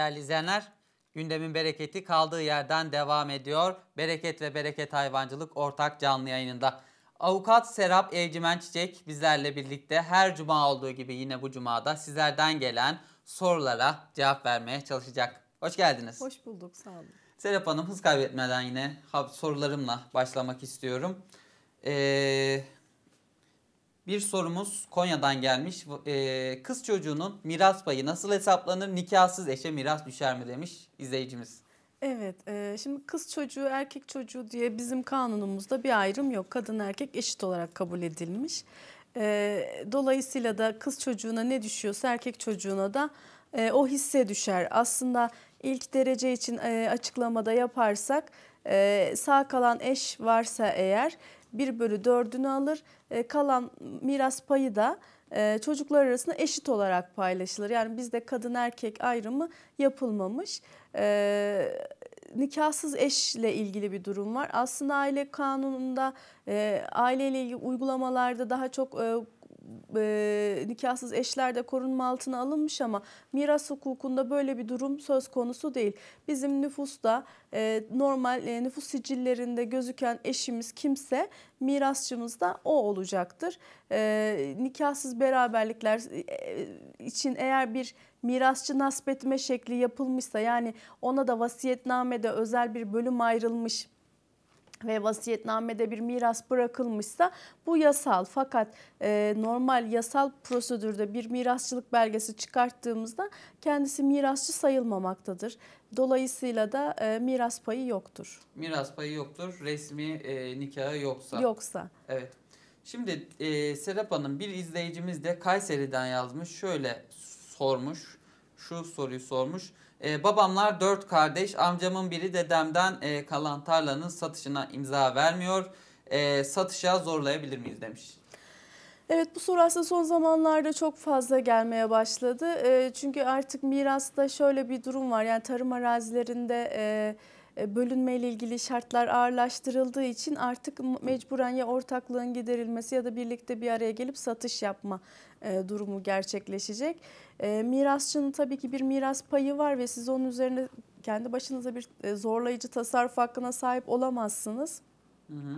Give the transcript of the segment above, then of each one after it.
değerli izleyenler. Gündemin bereketi kaldığı yerden devam ediyor. Bereket ve Bereket Hayvancılık ortak canlı yayınında. Avukat Serap Evcimen Çiçek bizlerle birlikte her cuma olduğu gibi yine bu cumada sizlerden gelen sorulara cevap vermeye çalışacak. Hoş geldiniz. Hoş bulduk sağ olun. Serap Hanım hız kaybetmeden yine sorularımla başlamak istiyorum. Ee, bir sorumuz Konya'dan gelmiş. Ee, kız çocuğunun miras payı nasıl hesaplanır? Nikahsız eşe miras düşer mi demiş izleyicimiz. Evet, e, şimdi kız çocuğu, erkek çocuğu diye bizim kanunumuzda bir ayrım yok. Kadın erkek eşit olarak kabul edilmiş. E, dolayısıyla da kız çocuğuna ne düşüyorsa erkek çocuğuna da e, o hisse düşer. Aslında ilk derece için e, açıklamada yaparsak e, sağ kalan eş varsa eğer 1 bölü 4'ünü alır. E, kalan miras payı da e, çocuklar arasında eşit olarak paylaşılır. Yani bizde kadın erkek ayrımı yapılmamış. E, nikahsız eşle ilgili bir durum var. Aslında aile kanununda, e, aileyle ilgili uygulamalarda daha çok e, e, nikahsız eşler de korunma altına alınmış ama miras hukukunda böyle bir durum söz konusu değil. Bizim nüfusta e, normal e, nüfus sicillerinde gözüken eşimiz kimse mirasçımız da o olacaktır. E, nikahsız beraberlikler e, için eğer bir mirasçı nasbetme şekli yapılmışsa yani ona da vasiyetnamede özel bir bölüm ayrılmış ve vasiyetnamede bir miras bırakılmışsa bu yasal fakat e, normal yasal prosedürde bir mirasçılık belgesi çıkarttığımızda kendisi mirasçı sayılmamaktadır. Dolayısıyla da e, miras payı yoktur. Miras payı yoktur resmi e, nikahı yoksa. Yoksa. Evet. Şimdi e, Serap Hanım bir izleyicimiz de Kayseri'den yazmış şöyle sormuş şu soruyu sormuş. E, babamlar dört kardeş. Amcamın biri dedemden e, kalan tarlanın satışına imza vermiyor. E, satışa zorlayabilir miyiz demiş. Evet bu soru aslında son zamanlarda çok fazla gelmeye başladı. E, çünkü artık mirasta şöyle bir durum var. Yani tarım arazilerinde... E, e, bölünmeyle ilgili şartlar ağırlaştırıldığı için artık mecburen ya ortaklığın giderilmesi ya da birlikte bir araya gelip satış yapma e, durumu gerçekleşecek. E, mirasçının tabii ki bir miras payı var ve siz onun üzerine kendi başınıza bir zorlayıcı tasarruf hakkına sahip olamazsınız. Hı hı.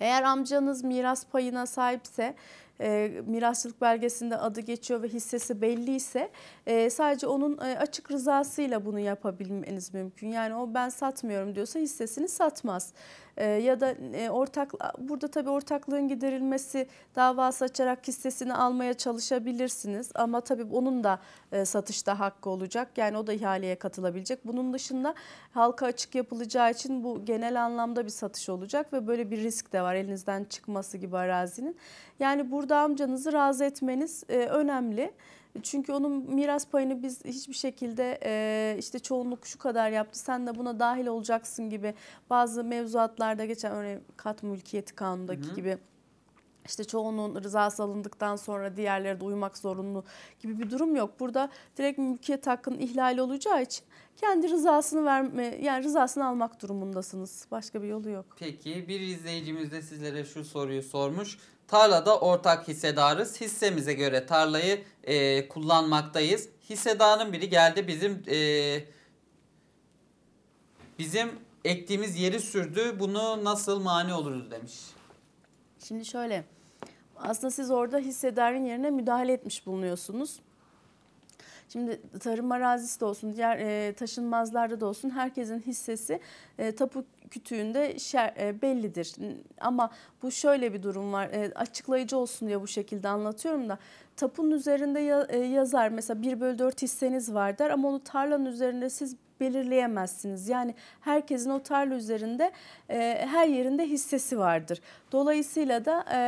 Eğer amcanız miras payına sahipse e, ee, mirasçılık belgesinde adı geçiyor ve hissesi belli ise e, sadece onun e, açık rızasıyla bunu yapabilmeniz mümkün. Yani o ben satmıyorum diyorsa hissesini satmaz. Ee, ya da e, ortak burada tabii ortaklığın giderilmesi davası açarak hissesini almaya çalışabilirsiniz ama tabii onun da e, satışta hakkı olacak. Yani o da ihaleye katılabilecek. Bunun dışında halka açık yapılacağı için bu genel anlamda bir satış olacak ve böyle bir risk de var elinizden çıkması gibi arazinin. Yani burada amcanızı razı etmeniz e, önemli. Çünkü onun miras payını biz hiçbir şekilde e, işte çoğunluk şu kadar yaptı sen de buna dahil olacaksın gibi bazı mevzuatlarda geçen örneğin kat mülkiyeti kanundaki Hı-hı. gibi işte çoğunun rızası alındıktan sonra diğerleri de uymak zorunlu gibi bir durum yok. Burada direkt mülkiyet hakkının ihlali olacağı için kendi rızasını verme yani rızasını almak durumundasınız. Başka bir yolu yok. Peki bir izleyicimiz de sizlere şu soruyu sormuş. Tarlada ortak hissedarız. Hissemize göre tarlayı e, kullanmaktayız. Hissedanın biri geldi bizim e, bizim ektiğimiz yeri sürdü. Bunu nasıl mani oluruz demiş. Şimdi şöyle aslında siz orada hissedarın yerine müdahale etmiş bulunuyorsunuz. Şimdi tarım arazisi de olsun, diğer e, taşınmazlarda da olsun herkesin hissesi e, tapu kütüğünde şer, e, bellidir. Ama bu şöyle bir durum var. E, açıklayıcı olsun diye bu şekilde anlatıyorum da tapun üzerinde ya, e, yazar mesela 1 bölü 4 hisseniz var der ama onu tarlanın üzerinde siz belirleyemezsiniz. Yani herkesin o tarla üzerinde e, her yerinde hissesi vardır. Dolayısıyla da e,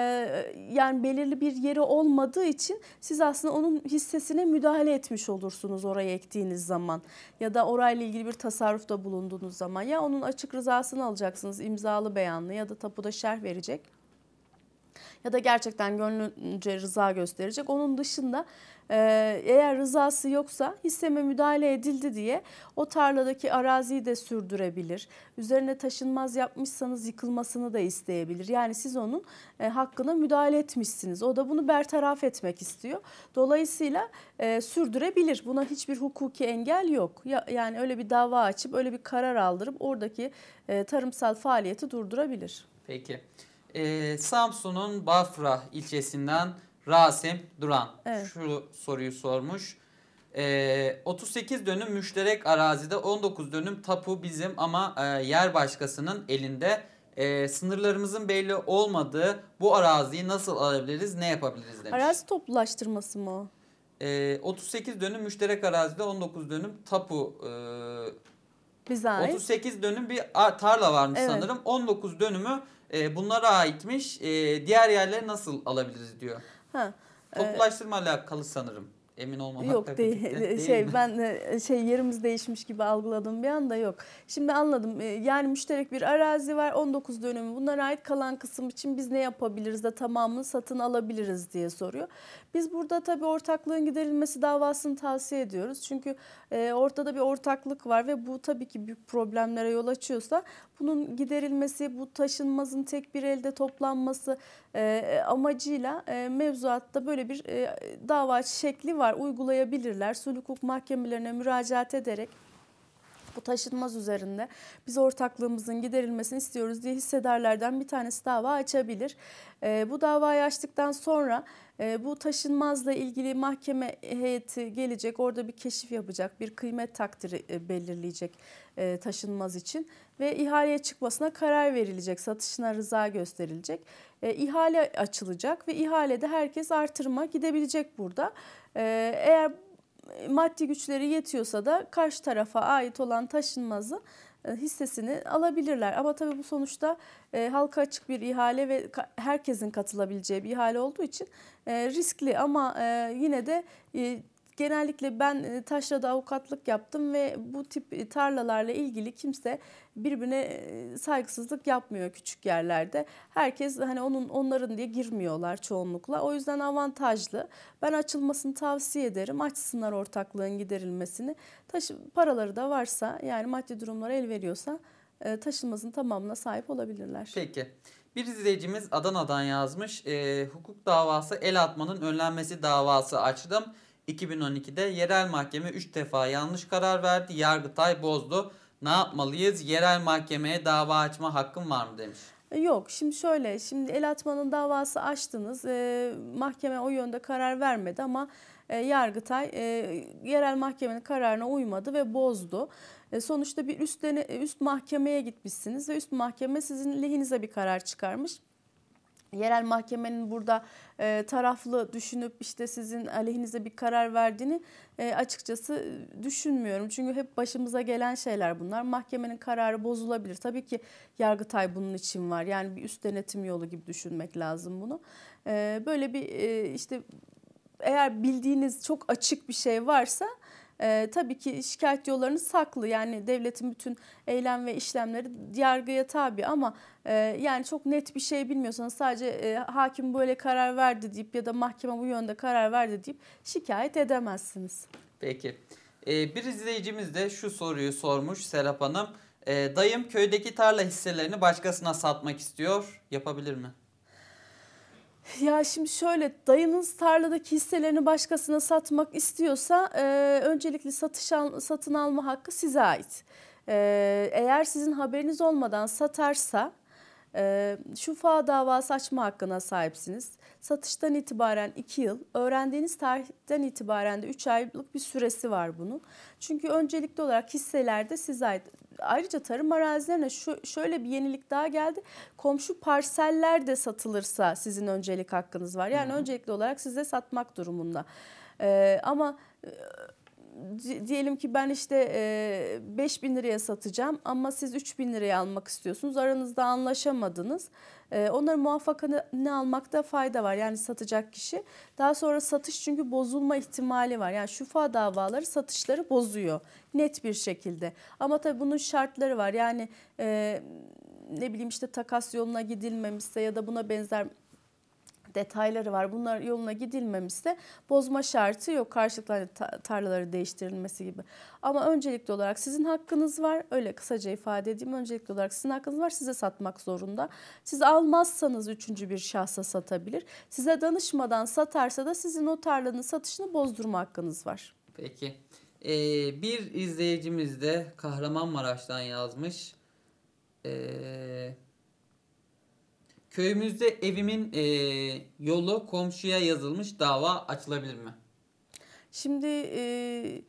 yani belirli bir yeri olmadığı için siz aslında onun hissesine müdahale etmiş olursunuz oraya ektiğiniz zaman. Ya da orayla ilgili bir tasarrufta bulunduğunuz zaman ya onun açık rızasını alacaksınız imzalı beyanlı ya da tapuda şerh verecek ya da gerçekten gönlünce rıza gösterecek. Onun dışında e, eğer rızası yoksa hisseme müdahale edildi diye o tarladaki araziyi de sürdürebilir. Üzerine taşınmaz yapmışsanız yıkılmasını da isteyebilir. Yani siz onun e, hakkına müdahale etmişsiniz. O da bunu bertaraf etmek istiyor. Dolayısıyla e, sürdürebilir. Buna hiçbir hukuki engel yok. Ya, yani öyle bir dava açıp öyle bir karar aldırıp oradaki e, tarımsal faaliyeti durdurabilir. Peki e, Samsun'un Bafra ilçesinden Rasim Duran evet. şu soruyu sormuş. E, ee, 38 dönüm müşterek arazide 19 dönüm tapu bizim ama e, yer başkasının elinde. E, sınırlarımızın belli olmadığı bu araziyi nasıl alabiliriz, ne yapabiliriz demiş. Arazi toplulaştırması mı? E, 38 dönüm müşterek arazide 19 dönüm tapu e, bize 38 dönüm bir tarla varmış evet. sanırım. 19 dönümü e, bunlara aitmiş. E, diğer yerleri nasıl alabiliriz diyor. Ha, Toplulaştırma e, alakalı sanırım. Emin olmamakla Yok değil. De, şey mi? ben e, şey yerimiz değişmiş gibi algıladım bir anda yok. Şimdi anladım. E, yani müşterek bir arazi var 19 dönemi Bunlara ait kalan kısım için biz ne yapabiliriz de tamamını satın alabiliriz diye soruyor. Biz burada tabii ortaklığın giderilmesi davasını tavsiye ediyoruz. Çünkü e, ortada bir ortaklık var ve bu tabii ki büyük problemlere yol açıyorsa bunun giderilmesi, bu taşınmazın tek bir elde toplanması e, e, amacıyla e, mevzuatta böyle bir e, dava şekli var. Uygulayabilirler. Sulh hukuk mahkemelerine müracaat ederek bu taşınmaz üzerinde biz ortaklığımızın giderilmesini istiyoruz diye hissederlerden bir tanesi dava açabilir. E, bu davayı açtıktan sonra ee, bu taşınmazla ilgili mahkeme heyeti gelecek, orada bir keşif yapacak, bir kıymet takdiri e, belirleyecek e, taşınmaz için ve ihaleye çıkmasına karar verilecek, satışına rıza gösterilecek. E, ihale açılacak ve ihalede herkes artırma gidebilecek burada. Eğer maddi güçleri yetiyorsa da karşı tarafa ait olan taşınmazı e, hissesini alabilirler. Ama tabii bu sonuçta e, halka açık bir ihale ve herkesin katılabileceği bir ihale olduğu için e, riskli ama e, yine de e, genellikle ben e, taşrada avukatlık yaptım ve bu tip e, tarlalarla ilgili kimse birbirine e, saygısızlık yapmıyor küçük yerlerde. Herkes hani onun onların diye girmiyorlar çoğunlukla. O yüzden avantajlı. Ben açılmasını tavsiye ederim. Açsınlar ortaklığın giderilmesini. Taşı, paraları da varsa yani maddi durumları el veriyorsa taşınmasının tamamına sahip olabilirler. Peki. Bir izleyicimiz Adana'dan yazmış. E, hukuk davası el atmanın önlenmesi davası açtım. 2012'de yerel mahkeme 3 defa yanlış karar verdi. Yargıtay bozdu. Ne yapmalıyız? Yerel mahkemeye dava açma hakkım var mı demiş. E, yok şimdi şöyle şimdi el atmanın davası açtınız e, mahkeme o yönde karar vermedi ama e, Yargıtay e, yerel mahkemenin kararına uymadı ve bozdu. E, sonuçta bir üstlerine, üst mahkemeye gitmişsiniz ve üst mahkeme sizin lehinize bir karar çıkarmış yerel mahkemenin burada e, taraflı düşünüp işte sizin aleyhinize bir karar verdiğini e, açıkçası e, düşünmüyorum. Çünkü hep başımıza gelen şeyler bunlar. Mahkemenin kararı bozulabilir. Tabii ki Yargıtay bunun için var. Yani bir üst denetim yolu gibi düşünmek lazım bunu. E, böyle bir e, işte eğer bildiğiniz çok açık bir şey varsa e, tabii ki şikayet yollarını saklı yani devletin bütün eylem ve işlemleri yargıya tabi ama e, yani çok net bir şey bilmiyorsanız sadece e, hakim böyle karar verdi deyip ya da mahkeme bu yönde karar verdi deyip şikayet edemezsiniz. Peki. Ee, bir izleyicimiz de şu soruyu sormuş Serap Hanım. E, dayım köydeki tarla hisselerini başkasına satmak istiyor. Yapabilir mi? Ya şimdi şöyle dayınız tarladaki hisselerini başkasına satmak istiyorsa e, öncelikli satış al, satın alma hakkı size ait. E, eğer sizin haberiniz olmadan satarsa e, şufa davası açma hakkına sahipsiniz. Satıştan itibaren 2 yıl, öğrendiğiniz tarihten itibaren de 3 aylık bir süresi var bunun. Çünkü öncelikli olarak hisselerde size ait ayrıca tarım arazilerine şu, şöyle bir yenilik daha geldi. Komşu parseller de satılırsa sizin öncelik hakkınız var. Yani hmm. öncelikli olarak size satmak durumunda. Ee, ama e, diyelim ki ben işte 5 e, bin liraya satacağım ama siz 3 bin liraya almak istiyorsunuz. Aranızda anlaşamadınız. Ee, onların muvaffakını almakta fayda var. Yani satacak kişi. Daha sonra satış çünkü bozulma ihtimali var. Yani şufa davaları satışları bozuyor net bir şekilde. Ama tabii bunun şartları var. Yani e, ne bileyim işte takas yoluna gidilmemişse ya da buna benzer detayları var. Bunlar yoluna gidilmemişse bozma şartı yok. Karşılıklı hani tarlaları değiştirilmesi gibi. Ama öncelikli olarak sizin hakkınız var. Öyle kısaca ifade edeyim. Öncelikli olarak sizin hakkınız var. Size satmak zorunda. Siz almazsanız üçüncü bir şahsa satabilir. Size danışmadan satarsa da sizin o tarlanın satışını bozdurma hakkınız var. Peki. Ee, bir izleyicimiz de Kahramanmaraş'tan yazmış. Ee, Köyümüzde evimin e, yolu komşuya yazılmış dava açılabilir mi? Şimdi e,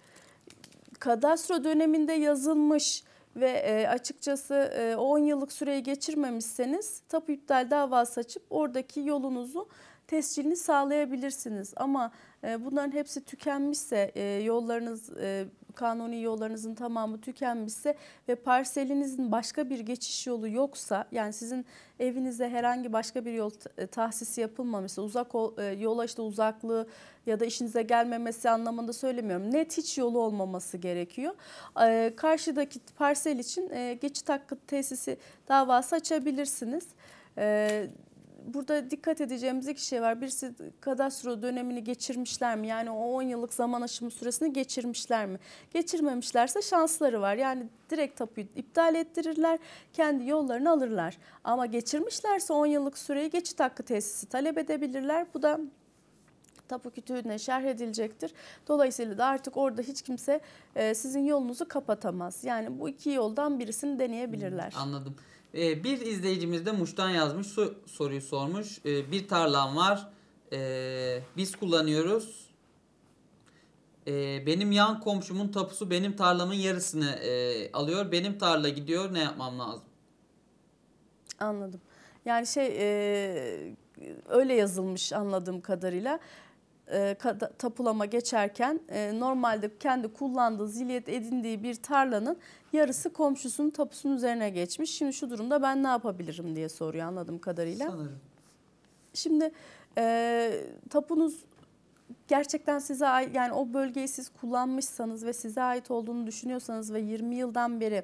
kadastro döneminde yazılmış ve e, açıkçası e, 10 yıllık süreyi geçirmemişseniz tapu iptal davası açıp oradaki yolunuzu tescilini sağlayabilirsiniz. Ama e, bunların hepsi tükenmişse e, yollarınız e, kanuni yollarınızın tamamı tükenmişse ve parselinizin başka bir geçiş yolu yoksa yani sizin evinize herhangi başka bir yol tahsisi yapılmamışsa uzak yola işte uzaklığı ya da işinize gelmemesi anlamında söylemiyorum. Net hiç yolu olmaması gerekiyor. karşıdaki parsel için geçit hakkı tesisi davası açabilirsiniz. Ee, burada dikkat edeceğimiz iki şey var. Birisi kadastro dönemini geçirmişler mi? Yani o 10 yıllık zaman aşımı süresini geçirmişler mi? Geçirmemişlerse şansları var. Yani direkt tapuyu iptal ettirirler, kendi yollarını alırlar. Ama geçirmişlerse 10 yıllık süreyi geçit hakkı tesisi talep edebilirler. Bu da tapu kütüğüne şerh edilecektir. Dolayısıyla da artık orada hiç kimse e, sizin yolunuzu kapatamaz. Yani bu iki yoldan birisini deneyebilirler. Anladım. E, bir izleyicimiz de Muş'tan yazmış su, soruyu sormuş. E, bir tarlam var. E, biz kullanıyoruz. E, benim yan komşumun tapusu benim tarlamın yarısını e, alıyor. Benim tarla gidiyor. Ne yapmam lazım? Anladım. Yani şey e, öyle yazılmış anladığım kadarıyla e, tapulama geçerken e, normalde kendi kullandığı zilyet edindiği bir tarlanın yarısı komşusunun tapusunun üzerine geçmiş. Şimdi şu durumda ben ne yapabilirim diye soruyor anladığım kadarıyla. Sanırım. Şimdi e, tapunuz gerçekten size yani o bölgeyi siz kullanmışsanız ve size ait olduğunu düşünüyorsanız ve 20 yıldan beri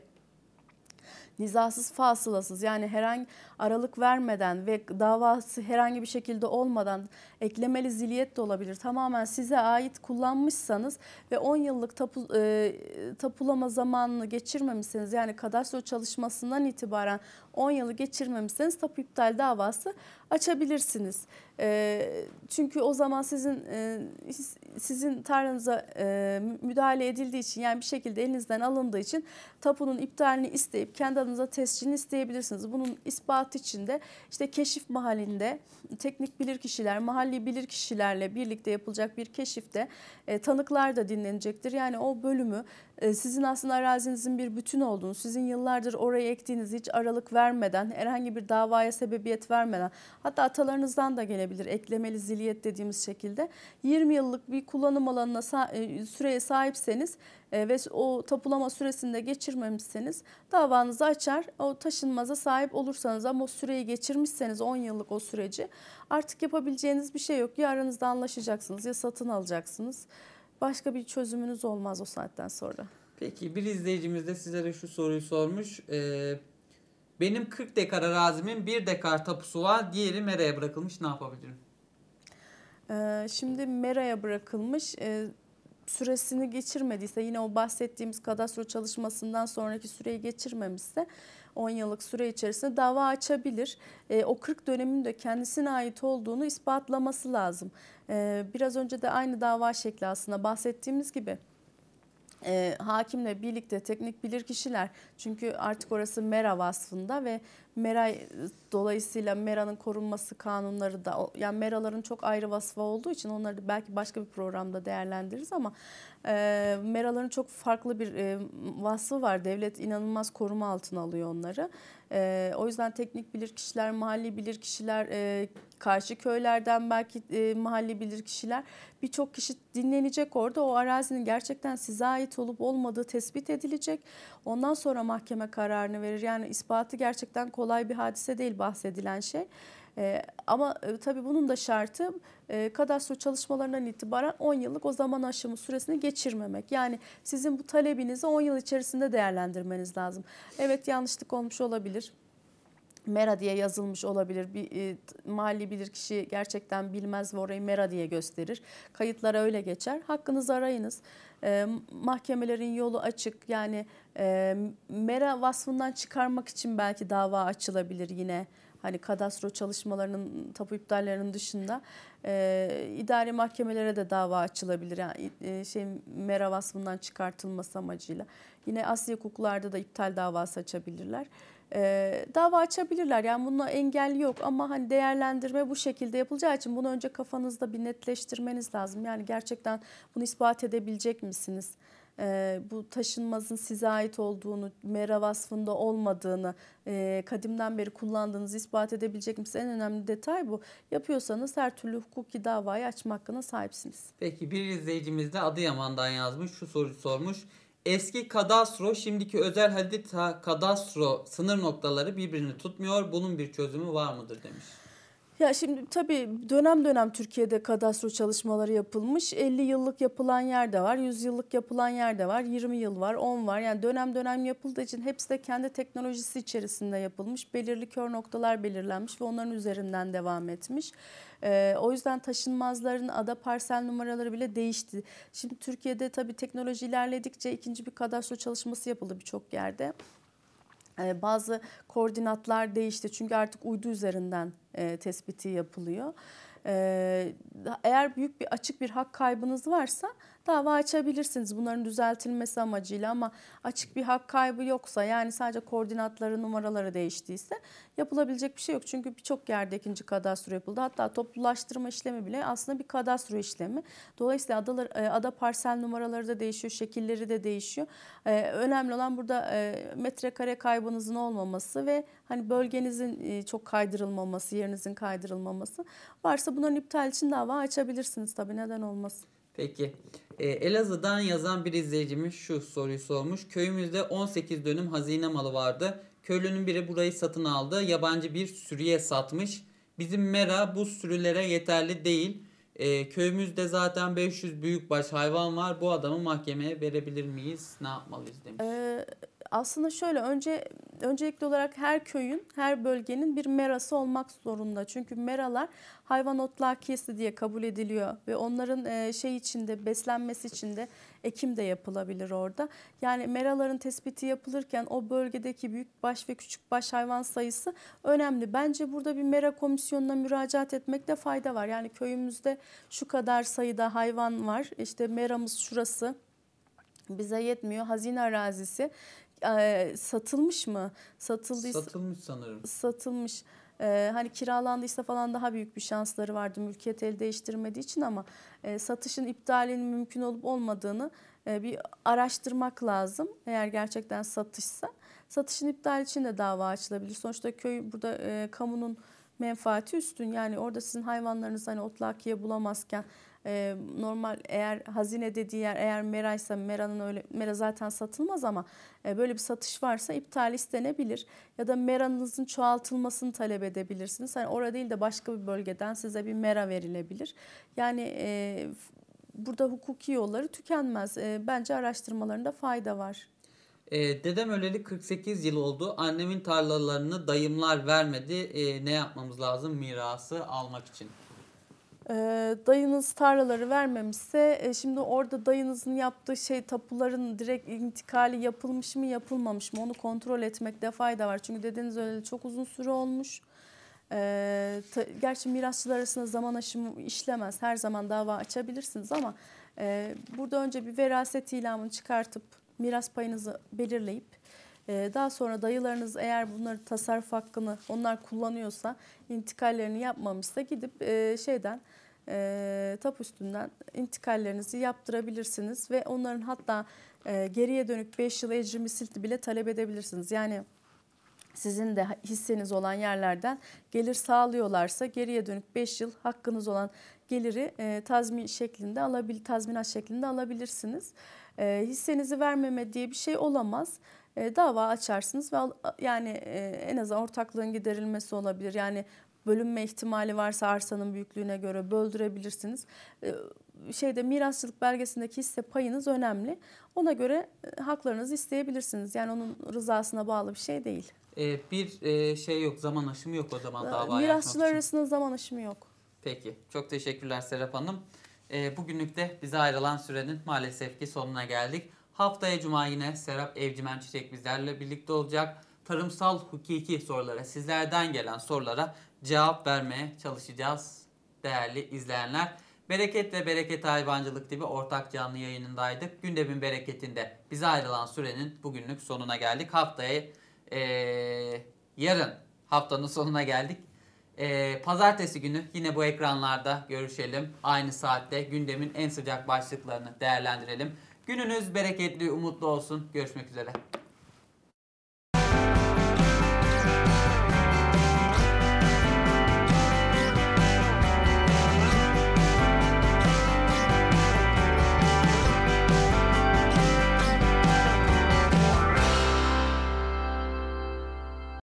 nizasız fasılasız yani herhangi aralık vermeden ve davası herhangi bir şekilde olmadan eklemeli ziliyet de olabilir. Tamamen size ait kullanmışsanız ve 10 yıllık tapu, e, tapulama zamanını geçirmemişseniz yani kadastro çalışmasından itibaren 10 yılı geçirmemişseniz tapu iptal davası açabilirsiniz. E, çünkü o zaman sizin e, sizin tarlanıza e, müdahale edildiği için yani bir şekilde elinizden alındığı için tapunun iptalini isteyip kendi adınıza tescilini isteyebilirsiniz. Bunun ispat saat içinde işte keşif mahallinde teknik bilir kişiler, mahalli bilir kişilerle birlikte yapılacak bir keşifte e, tanıklar da dinlenecektir. Yani o bölümü e, sizin aslında arazinizin bir bütün olduğunu, sizin yıllardır orayı ektiğiniz hiç aralık vermeden, herhangi bir davaya sebebiyet vermeden, hatta atalarınızdan da gelebilir eklemeli ziliyet dediğimiz şekilde 20 yıllık bir kullanım alanına e, süreye sahipseniz e, ve o tapulama süresinde geçirmemişseniz davanızı açar, o taşınmaza sahip olursanız da o süreyi geçirmişseniz 10 yıllık o süreci artık yapabileceğiniz bir şey yok. Ya aranızda anlaşacaksınız ya satın alacaksınız. Başka bir çözümünüz olmaz o saatten sonra. Peki bir izleyicimiz de sizlere şu soruyu sormuş. Ee, benim 40 dekar arazimin 1 dekar tapusu var. Diğeri meraya bırakılmış. Ne yapabilirim? Ee, şimdi meraya bırakılmış. Ee, süresini geçirmediyse yine o bahsettiğimiz kadastro çalışmasından sonraki süreyi geçirmemişse 10 yıllık süre içerisinde dava açabilir. E, o 40 dönemin de kendisine ait olduğunu ispatlaması lazım. E, biraz önce de aynı dava şekli aslında bahsettiğimiz gibi e, hakimle birlikte teknik bilir kişiler çünkü artık orası mera vasfında ve Meray dolayısıyla Mera'nın korunması kanunları da yani Mera'ların çok ayrı vasfı olduğu için onları belki başka bir programda değerlendiririz ama e, Mera'ların çok farklı bir e, vasfı var. Devlet inanılmaz koruma altına alıyor onları. E, o yüzden teknik bilir kişiler, mahalli bilir kişiler, e, karşı köylerden belki e, mahalli bilir kişiler birçok kişi dinlenecek orada. O arazinin gerçekten size ait olup olmadığı tespit edilecek. Ondan sonra mahkeme kararını verir. Yani ispatı gerçekten kolay kolay bir hadise değil bahsedilen şey. Ee, ama e, tabii bunun da şartı e, kadastro çalışmalarından itibaren 10 yıllık o zaman aşımı süresini geçirmemek. Yani sizin bu talebinizi 10 yıl içerisinde değerlendirmeniz lazım. Evet yanlışlık olmuş olabilir Mera diye yazılmış olabilir. Bir e, mali bilir kişi gerçekten bilmez ve orayı Mera diye gösterir. Kayıtlara öyle geçer. Hakkınızı arayınız. E, mahkemelerin yolu açık. Yani e, Mera vasfından çıkarmak için belki dava açılabilir yine. Hani kadastro çalışmalarının, tapu iptallerinin dışında e, idari mahkemelere de dava açılabilir. Yani, e, şey Mera vasfından çıkartılması amacıyla. Yine asli hukuklarda da iptal davası açabilirler e, dava açabilirler. Yani bununla engel yok ama hani değerlendirme bu şekilde yapılacağı için bunu önce kafanızda bir netleştirmeniz lazım. Yani gerçekten bunu ispat edebilecek misiniz? E, bu taşınmazın size ait olduğunu, mera vasfında olmadığını, e, kadimden beri kullandığınızı ispat edebilecek misiniz? En önemli detay bu. Yapıyorsanız her türlü hukuki davayı açma hakkına sahipsiniz. Peki bir izleyicimiz de Adıyaman'dan yazmış. Şu soruyu sormuş. Eski kadastro, şimdiki özel hadita kadastro sınır noktaları birbirini tutmuyor. Bunun bir çözümü var mıdır demiş. Ya şimdi tabii dönem dönem Türkiye'de kadastro çalışmaları yapılmış. 50 yıllık yapılan yer de var, 100 yıllık yapılan yer de var, 20 yıl var, 10 var. Yani dönem dönem yapıldığı için hepsi de kendi teknolojisi içerisinde yapılmış. Belirli kör noktalar belirlenmiş ve onların üzerinden devam etmiş. Ee, o yüzden taşınmazların ada parsel numaraları bile değişti. Şimdi Türkiye'de tabii teknoloji ilerledikçe ikinci bir kadastro çalışması yapıldı birçok yerde. Ee, bazı koordinatlar değişti çünkü artık uydu üzerinden e, tespiti yapılıyor. Ee, eğer büyük bir açık bir hak kaybınız varsa dava açabilirsiniz bunların düzeltilmesi amacıyla ama açık bir hak kaybı yoksa yani sadece koordinatları numaraları değiştiyse yapılabilecek bir şey yok. Çünkü birçok yerde ikinci kadastro yapıldı. Hatta toplulaştırma işlemi bile aslında bir kadastro işlemi. Dolayısıyla adalar, e, ada parsel numaraları da değişiyor, şekilleri de değişiyor. E, önemli olan burada e, metrekare kaybınızın olmaması ve hani bölgenizin çok kaydırılmaması, yerinizin kaydırılmaması. Varsa bunların iptal için dava açabilirsiniz tabii neden olmasın. Peki. E, Elazığ'dan yazan bir izleyicimiz şu soruyu sormuş. Köyümüzde 18 dönüm hazine malı vardı. Köylünün biri burayı satın aldı. Yabancı bir sürüye satmış. Bizim mera bu sürülere yeterli değil. Ee, köyümüzde zaten 500 büyükbaş hayvan var. Bu adamı mahkemeye verebilir miyiz? Ne yapmalıyız demiş. Ee, aslında şöyle önce öncelikli olarak her köyün, her bölgenin bir merası olmak zorunda. Çünkü meralar hayvan otlakiyesi diye kabul ediliyor ve onların e, şey içinde beslenmesi için de ekim de yapılabilir orada. Yani meraların tespiti yapılırken o bölgedeki büyük baş ve küçük baş hayvan sayısı önemli. Bence burada bir mera komisyonuna müracaat etmekte fayda var. Yani köyümüzde şu kadar sayıda hayvan var. İşte meramız şurası bize yetmiyor hazine arazisi satılmış mı? Satıldıysa, satılmış sanırım. Satılmış. E, hani kiralandıysa falan daha büyük bir şansları vardı mülkiyet el değiştirmediği için ama e, satışın iptalinin mümkün olup olmadığını e, bir araştırmak lazım. Eğer gerçekten satışsa satışın iptal için de dava açılabilir. Sonuçta köy burada e, kamunun menfaati üstün. Yani orada sizin hayvanlarınız hani otlakiye bulamazken e, normal eğer hazine dediği yer eğer meraysa Mera'nın öyle Mera zaten satılmaz ama e, böyle bir satış varsa iptal istenebilir. Ya da Mera'nızın çoğaltılmasını talep edebilirsiniz. Hani orada değil de başka bir bölgeden size bir Mera verilebilir. Yani e, burada hukuki yolları tükenmez. E, bence araştırmalarında fayda var. E, dedem öleli 48 yıl oldu. Annemin tarlalarını dayımlar vermedi. E, ne yapmamız lazım mirası almak için? Ee, dayınız tarlaları vermemişse e, şimdi orada dayınızın yaptığı şey tapuların direkt intikali yapılmış mı yapılmamış mı onu kontrol etmekte fayda var. Çünkü dediğiniz öyle çok uzun süre olmuş. E, ta, gerçi mirasçılar arasında zaman aşımı işlemez. Her zaman dava açabilirsiniz ama e, burada önce bir veraset ilamını çıkartıp miras payınızı belirleyip ee, daha sonra dayılarınız eğer bunları tasarruf hakkını onlar kullanıyorsa intikallerini yapmamışsa gidip e, şeyden e, tap üstünden intikallerinizi yaptırabilirsiniz ve onların hatta e, geriye dönük 5 yıl ecrimi silti bile talep edebilirsiniz. Yani sizin de hisseniz olan yerlerden gelir sağlıyorlarsa geriye dönük 5 yıl hakkınız olan geliri e, tazmin şeklinde alabil tazminat şeklinde alabilirsiniz. E, hissenizi vermeme diye bir şey olamaz e, dava açarsınız ve yani e, en azından ortaklığın giderilmesi olabilir. Yani bölünme ihtimali varsa arsanın büyüklüğüne göre böldürebilirsiniz. E, şeyde mirasçılık belgesindeki hisse payınız önemli. Ona göre e, haklarınızı isteyebilirsiniz. Yani onun rızasına bağlı bir şey değil. Ee, bir e, şey yok, zaman aşımı yok o zaman e, dava Mirasçılar arasında zaman aşımı yok. Peki, çok teşekkürler Serap Hanım. E, bugünlük de bize ayrılan sürenin maalesef ki sonuna geldik. Haftaya cuma yine Serap Evcimen Çiçek bizlerle birlikte olacak. Tarımsal hukuki sorulara, sizlerden gelen sorulara cevap vermeye çalışacağız değerli izleyenler. Bereket ve Bereket Hayvancılık gibi ortak canlı yayınındaydık. Gündemin bereketinde bize ayrılan sürenin bugünlük sonuna geldik. Haftaya e, yarın haftanın sonuna geldik. E, pazartesi günü yine bu ekranlarda görüşelim. Aynı saatte gündemin en sıcak başlıklarını değerlendirelim. Gününüz bereketli, umutlu olsun. Görüşmek üzere.